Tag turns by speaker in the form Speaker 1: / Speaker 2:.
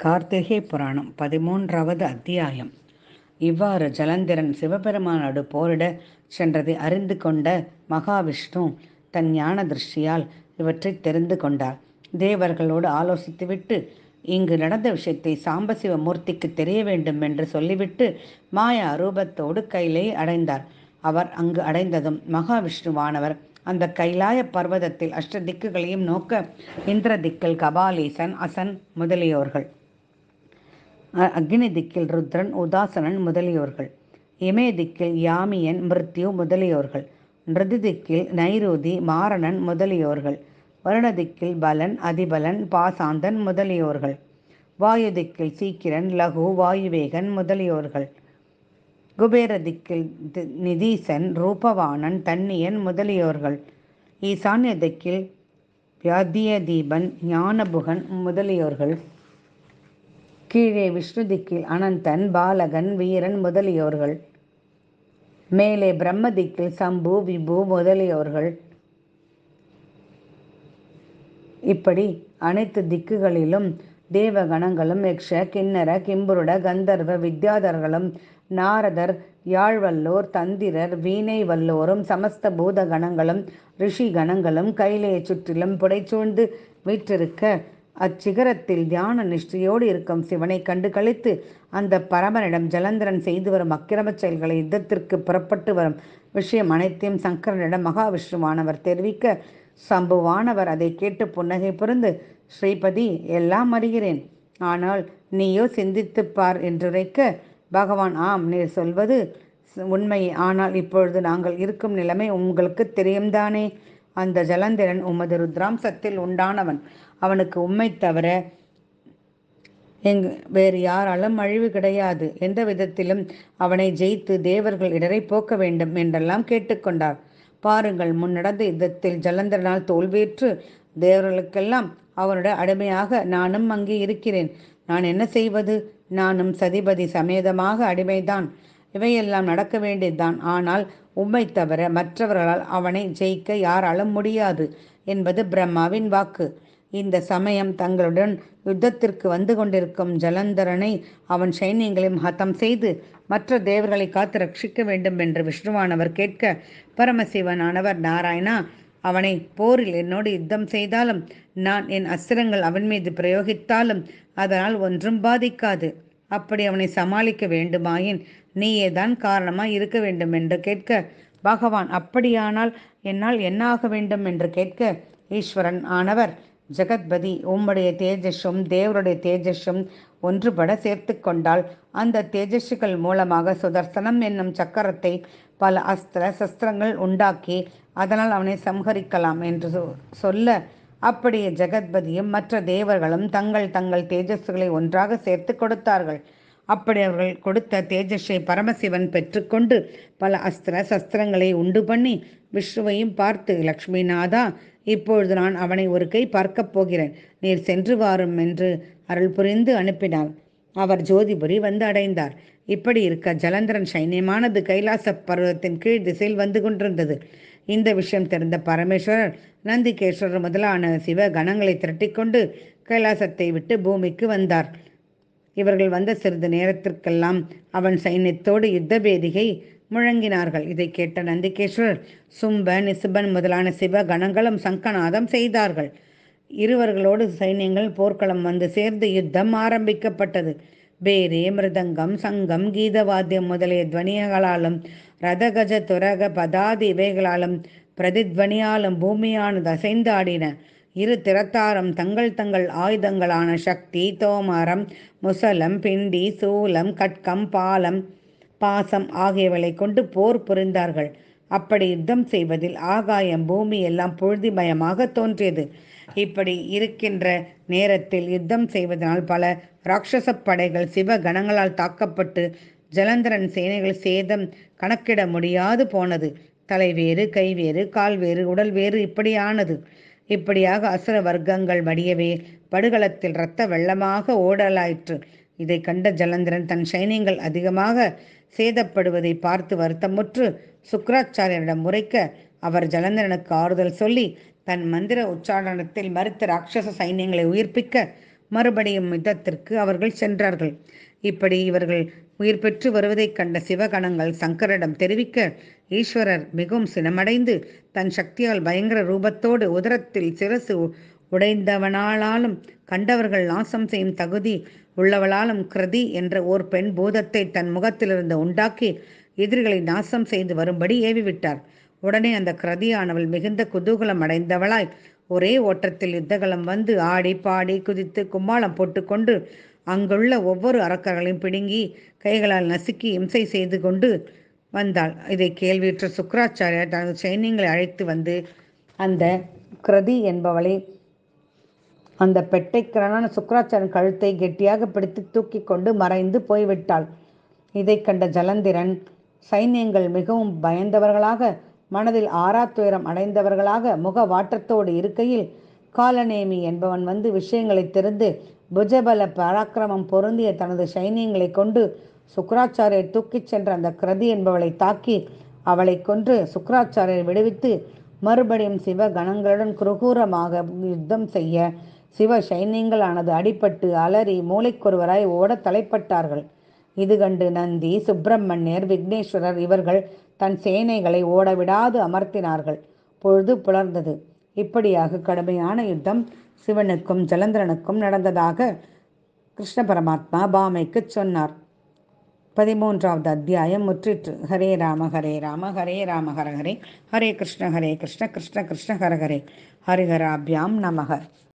Speaker 1: கார்த்திகை புராணம் பதிமூன்றாவது அத்தியாயம் இவ்வாறு ஜலந்திரன் சிவபெருமானோடு போரிட சென்றதை அறிந்து கொண்ட மகாவிஷ்ணு தன் ஞான திருஷ்டியால் இவற்றை தெரிந்து கொண்டார் தேவர்களோடு ஆலோசித்துவிட்டு இங்கு நடந்த விஷயத்தை சாம்பசிவ மூர்த்திக்கு தெரிய வேண்டும் என்று சொல்லிவிட்டு மாயா ரூபத்தோடு கையிலே அடைந்தார் அவர் அங்கு அடைந்ததும் மகாவிஷ்ணுவானவர் அந்த கைலாய பர்வதத்தில் அஷ்ட திக்குகளையும் நோக்க இந்திர திக்கில் கபாலீசன் அசன் முதலியோர்கள் அக்னி திக்கில் ருத்ரன் உதாசனன் முதலியோர்கள் இமய திக்கில் யாமியன் மிருத்யு முதலியோர்கள் நிருதி திக்கில் நைரோதி மாரணன் முதலியோர்கள் வருணதிக்கில் பலன் அதிபலன் பாசாந்தன் முதலியோர்கள் வாயு திக்கில் சீக்கிரன் லகு வாயுவேகன் முதலியோர்கள் குபேர திக்கில் நிதீசன் ரூபவானன் தன்னியன் முதலியோர்கள் ஈசான்ய திக்கில் வியாத்திய தீபன் ஞானபுகன் முதலியோர்கள் கீழே விஷ்ணு திக்கில் அனந்தன் பாலகன் வீரன் முதலியோர்கள் மேலே பிரம்ம திக்கில் சம்பு விபு முதலியோர்கள் இப்படி அனைத்து திக்குகளிலும் தேவகணங்களும் யக்ஷ கிண்ணர கிம்புருட கந்தர்வ வித்யாதர்களும் நாரதர் யாழ்வல்லோர் தந்திரர் வீணை வல்லோரும் சமஸ்த பூத கணங்களும் ரிஷி கணங்களும் கைலையை சுற்றிலும் புடைச்சூழ்ந்து வீற்றிருக்க அச்சிகரத்தில் தியான நிஷ்டையோடு இருக்கும் சிவனை கண்டு கழித்து அந்த பரமனிடம் ஜலந்திரன் செய்து வரும் அக்கிரம செயல்களை யுத்தத்திற்கு புறப்பட்டு வரும் விஷயம் அனைத்தையும் சங்கரனிடம் மகாவிஷ்ணுவானவர் தெரிவிக்க சம்புவானவர் அதை கேட்டு புன்னகை புரிந்து ஸ்ரீபதி எல்லாம் அறிகிறேன் ஆனால் நீயோ சிந்தித்து பார் என்றுரைக்க பகவான் ஆம் நீர் சொல்வது உண்மை ஆனால் இப்பொழுது நாங்கள் இருக்கும் நிலைமை உங்களுக்கு தெரியும்தானே அந்த ஜலந்திரன் உமது ருத்ராம்சத்தில் உண்டானவன் அவனுக்கு உண்மை தவிர எங் வேறு யாராலும் அழிவு கிடையாது எந்த விதத்திலும் அவனை ஜெயித்து தேவர்கள் இடரை போக்க வேண்டும் என்றெல்லாம் கேட்டுக்கொண்டார் பாருங்கள் முன்னடந்த யுத்தத்தில் ஜலந்தரனால் தோல்வியேற்று தேவர்களுக்கெல்லாம் அவனுடைய அடிமையாக நானும் அங்கே இருக்கிறேன் நான் என்ன செய்வது நானும் சதிபதி சமேதமாக அடிமைதான் இவையெல்லாம் நடக்க வேண்டியதுதான் ஆனால் உம்மை தவிர மற்றவர்களால் அவனை ஜெயிக்க யாராலும் முடியாது என்பது பிரம்மாவின் வாக்கு இந்த சமயம் தங்களுடன் யுத்தத்திற்கு வந்து கொண்டிருக்கும் ஜலந்தரனை அவன் சைன்யங்களையும் ஹத்தம் செய்து மற்ற தேவர்களை காத்து ரட்சிக்க வேண்டும் என்று விஷ்ணுவானவர் கேட்க பரமசிவனானவர் நாராயணா அவனை போரில் என்னோடு யுத்தம் செய்தாலும் நான் என் அஸ்திரங்கள் அவன் மீது பிரயோகித்தாலும் அதனால் ஒன்றும் பாதிக்காது அப்படி அவனை சமாளிக்க வேண்டுமாயின் நீயே தான் காரணமாக இருக்க வேண்டும் என்று கேட்க பகவான் அப்படியானால் என்னால் என்னாக வேண்டும் என்று கேட்க ஈஸ்வரன் ஆனவர் ஜெகத்பதி உம்முடைய தேஜஸும் தேவருடைய தேஜஸும் ஒன்றுபட சேர்த்து கொண்டால் அந்த தேஜஸுகள் மூலமாக சுதர்சனம் என்னும் சக்கரத்தை பல அஸ்திர சஸ்திரங்கள் உண்டாக்கி அதனால் அவனை சம்ஹரிக்கலாம் என்று சொல்ல அப்படியே ஜெகத்பதியும் மற்ற தேவர்களும் தங்கள் தங்கள் தேஜஸ்களை ஒன்றாக சேர்த்து கொடுத்தார்கள் அப்படி அவர்கள் கொடுத்த தேஜஸை பரமசிவன் பெற்றுக்கொண்டு பல அஸ்திர சஸ்திரங்களை உண்டு பண்ணி விஷ்ணுவையும் பார்த்து லக்ஷ்மிநாதா இப்பொழுது நான் அவனை ஒரு கை பார்க்கப் போகிறேன் நீர் சென்று வாரும் என்று அருள் புரிந்து அனுப்பினார் அவர் ஜோதிபுரி வந்து அடைந்தார் இப்படி இருக்க ஜலந்தரன் சைன்யமானது கைலாச பருவத்தின் கீழ் திசையில் வந்து கொண்டிருந்தது இந்த விஷயம் தெரிந்த பரமேஸ்வரர் நந்திகேஸ்வரர் முதலான சிவ கணங்களை திரட்டிக்கொண்டு கைலாசத்தை விட்டு பூமிக்கு வந்தார் இவர்கள் வந்த சிறிது நேரத்திற்கெல்லாம் அவன் சைன்யத்தோடு யுத்தபேதிகை முழங்கினார்கள் இதை கேட்ட நந்திகேஸ்வரர் சும்ப நிசுபன் முதலான சிவ கணங்களும் சங்கநாதம் செய்தார்கள் இருவர்களோடு சைன்யங்கள் போர்க்களம் வந்து சேர்ந்து யுத்தம் ஆரம்பிக்கப்பட்டது பேரே மிருதங்கம் சங்கம் கீதவாத்தியம் முதலிய துவனியங்களாலும் ரதகஜ துரக பதாதி இவைகளாலும் பிரதித்வனியாலும் பூமியானது அசைந்தாடின இரு திறத்தாரும் தங்கள் தங்கள் ஆயுதங்களான சக்தி தோமாரம் முசலம் பிண்டி சூலம் கட்கம் பாலம் பாசம் ஆகியவளை கொண்டு போர் புரிந்தார்கள் அப்படி யுத்தம் செய்வதில் ஆகாயம் பூமி எல்லாம் புழுதிமயமாக தோன்றியது இப்படி இருக்கின்ற நேரத்தில் யுத்தம் செய்வதனால் பல இராட்சச படைகள் சிவ கணங்களால் தாக்கப்பட்டு ஜலந்தரன் சேனைகள் சேதம் கணக்கிட முடியாது போனது தலைவேறு கைவேறு கால்வேறு உடல் வேறு இப்படியானது இப்படியாக அசுர வர்க்கங்கள் மடியவே படுகளத்தில் இரத்த வெள்ளமாக ஓடலாயிற்று இதை கண்ட ஜலந்திரன் தன் சைனியங்கள் அதிகமாக சேதப்படுவதை பார்த்து வருத்தமுற்று சுக்கராச்சாரியரிடம் முறைக்க அவர் ஜலந்திரனுக்கு ஆறுதல் சொல்லி தன் மந்திர உச்சாரணத்தில் மறுத்த ராட்சச சைன்யங்களை உயிர்ப்பிக்க மறுபடியும் யுத்தத்திற்கு அவர்கள் சென்றார்கள் இப்படி இவர்கள் உயிர் பெற்று வருவதைக் கண்ட சிவகணங்கள் சங்கரிடம் தெரிவிக்க ஈஸ்வரர் மிகவும் சினமடைந்து தன் சக்தியால் பயங்கர ரூபத்தோடு உதரத்தில் சிரசு உடைந்தவனாலும் கண்டவர்கள் நாசம் செய்யும் தகுதி உள்ளவளாலும் கிருதி என்ற ஓர் பெண் பூதத்தை தன் முகத்திலிருந்து உண்டாக்கி எதிரிகளை நாசம் செய்து வரும்படி ஏவிவிட்டார் உடனே அந்த கிருதியானவள் மிகுந்த குதூகலம் அடைந்தவளாய் ஒரே ஓட்டத்தில் யுத்தகலம் வந்து ஆடி பாடி குதித்து கும்மாளம் போட்டுக்கொண்டு அங்குள்ள ஒவ்வொரு அரக்கர்களையும் பிடுங்கி கைகளால் நசுக்கி இம்சை செய்து கொண்டு வந்தாள் இதை கேள்வியுற்ற சுக்கராச்சாரியார் தனது சைனியங்களை அழைத்து வந்து அந்த கிருதி என்பவளை அந்த பெட்டைக்கிரனான சுக்கராச்சாரன் கழுத்தை கெட்டியாக பிடித்து தூக்கி கொண்டு மறைந்து போய்விட்டாள் இதை கண்ட ஜலந்திரன் சைன்யங்கள் மிகவும் பயந்தவர்களாக மனதில் ஆறாத்துயரம் அடைந்தவர்களாக முக வாற்றத்தோடு இருக்கையில் காலநேமி என்பவன் வந்து விஷயங்களை தெரிந்து புஜபல பராக்கிரமம் பொருந்திய தனது சைனியங்களை கொண்டு சுக்கராச்சாரியை தூக்கிச் சென்ற அந்த கிரதி என்பவளை தாக்கி அவளை கொன்று சுக்கராச்சாரியை விடுவித்து மறுபடியும் சிவ கணங்களுடன் குரகூரமாக யுத்தம் செய்ய சிவ சைன்யங்களானது அடிப்பட்டு அலறி மூளைக்கொருவராய் ஓட தலைப்பட்டார்கள் இது கண்டு நந்தி சுப்பிரமணியர் விக்னேஸ்வரர் இவர்கள் தன் சேனைகளை ஓடவிடாது அமர்த்தினார்கள் பொழுது புலர்ந்தது இப்படியாக கடுமையான யுத்தம் சிவனுக்கும் ஜலந்திரனுக்கும் நடந்ததாக கிருஷ்ண பரமாத்மா பாமைக்கு சொன்னார் பதிமூன்றாவது அத்தியாயம் முற்றிற்று ஹரே ராம ஹரே ராம ஹரே ராம ஹரஹரே ஹரே கிருஷ்ண ஹரே கிருஷ்ண கிருஷ்ண கிருஷ்ண ஹரஹரே ஹரிஹராபியாம் நமஹர்